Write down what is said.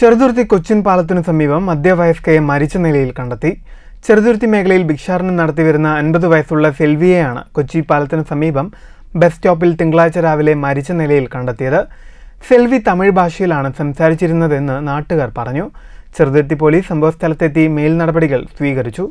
ചെറുതുരുത്തി കൊച്ചിൻ പാലത്തിനു സമീപം മധ്യവയസ്കയെ മരിച്ച നിലയിൽ കണ്ടെത്തി ചെറുതുരുത്തി മേഖലയിൽ ഭിക്ഷാടനം വരുന്ന അൻപത് വയസ്സുള്ള സെൽവിയെയാണ് കൊച്ചി പാലത്തിനു സമീപം ബസ് സ്റ്റോപ്പിൽ തിങ്കളാഴ്ച രാവിലെ മരിച്ച നിലയിൽ കണ്ടെത്തിയത് സെൽവി തമിഴ് ഭാഷയിലാണ് സംസാരിച്ചിരുന്നതെന്ന് നാട്ടുകാർ പറഞ്ഞു ചെറുതുരുത്തി പോലീസ് സംഭവസ്ഥലത്തെത്തി മേൽ നടപടികൾ സ്വീകരിച്ചു